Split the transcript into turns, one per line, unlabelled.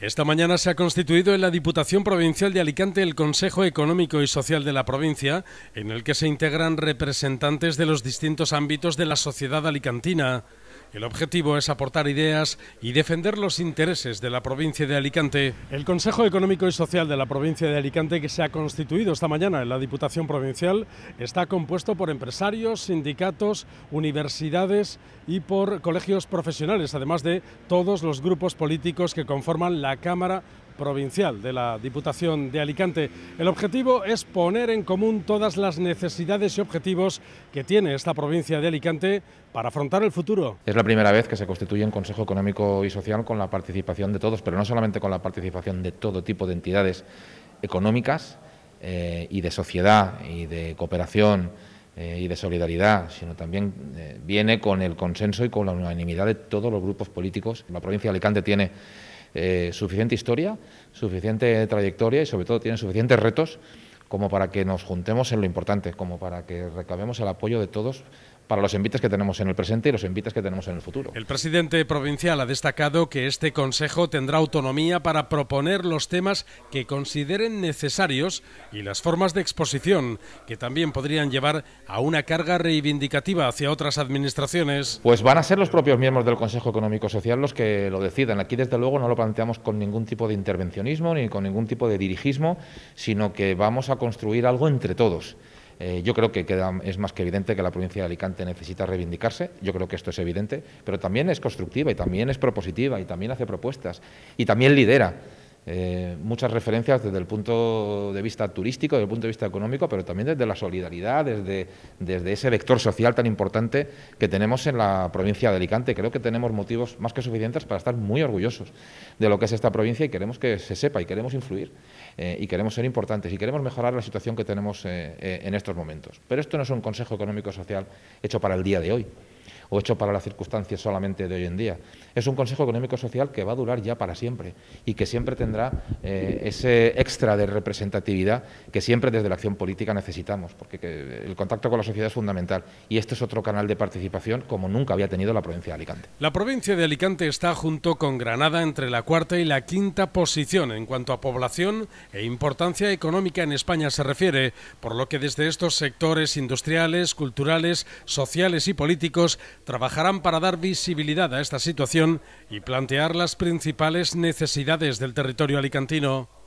Esta mañana se ha constituido en la Diputación Provincial de Alicante el Consejo Económico y Social de la provincia, en el que se integran representantes de los distintos ámbitos de la sociedad alicantina. El objetivo es aportar ideas y defender los intereses de la provincia de Alicante. El Consejo Económico y Social de la provincia de Alicante, que se ha constituido esta mañana en la Diputación Provincial, está compuesto por empresarios, sindicatos, universidades y por colegios profesionales, además de todos los grupos políticos que conforman la Cámara provincial de la Diputación de Alicante. El objetivo es poner en común todas las necesidades y objetivos que tiene esta provincia de Alicante para afrontar el futuro.
Es la primera vez que se constituye un Consejo Económico y Social con la participación de todos, pero no solamente con la participación de todo tipo de entidades económicas eh, y de sociedad y de cooperación eh, y de solidaridad, sino también eh, viene con el consenso y con la unanimidad de todos los grupos políticos. La provincia de Alicante tiene eh, suficiente historia, suficiente trayectoria y sobre todo tiene suficientes retos como para que nos juntemos en lo importante, como para que reclamemos el apoyo de todos para los invites que tenemos en el presente y los invites que tenemos en el futuro. El
presidente provincial ha destacado que este Consejo tendrá autonomía para proponer los temas que consideren necesarios y las formas de exposición, que también podrían llevar a una carga reivindicativa hacia otras
administraciones. Pues van a ser los propios miembros del Consejo Económico Social los que lo decidan. Aquí, desde luego, no lo planteamos con ningún tipo de intervencionismo ni con ningún tipo de dirigismo, sino que vamos a construir algo entre todos. Eh, yo creo que es más que evidente que la provincia de Alicante necesita reivindicarse, yo creo que esto es evidente, pero también es constructiva y también es propositiva y también hace propuestas y también lidera. Eh, muchas referencias desde el punto de vista turístico, desde el punto de vista económico, pero también desde la solidaridad, desde, desde ese vector social tan importante que tenemos en la provincia de Alicante. Creo que tenemos motivos más que suficientes para estar muy orgullosos de lo que es esta provincia y queremos que se sepa y queremos influir eh, y queremos ser importantes y queremos mejorar la situación que tenemos eh, en estos momentos. Pero esto no es un Consejo Económico Social hecho para el día de hoy o hecho para las circunstancias solamente de hoy en día. Es un Consejo Económico Social que va a durar ya para siempre y que siempre tendrá eh, ese extra de representatividad que siempre desde la acción política necesitamos, porque el contacto con la sociedad es fundamental y este es otro canal de participación como nunca había tenido la provincia de Alicante.
La provincia de Alicante está junto con Granada entre la cuarta y la quinta posición en cuanto a población e importancia económica en España se refiere, por lo que desde estos sectores industriales, culturales, sociales y políticos trabajarán para dar visibilidad a esta situación y plantear las principales necesidades del territorio alicantino.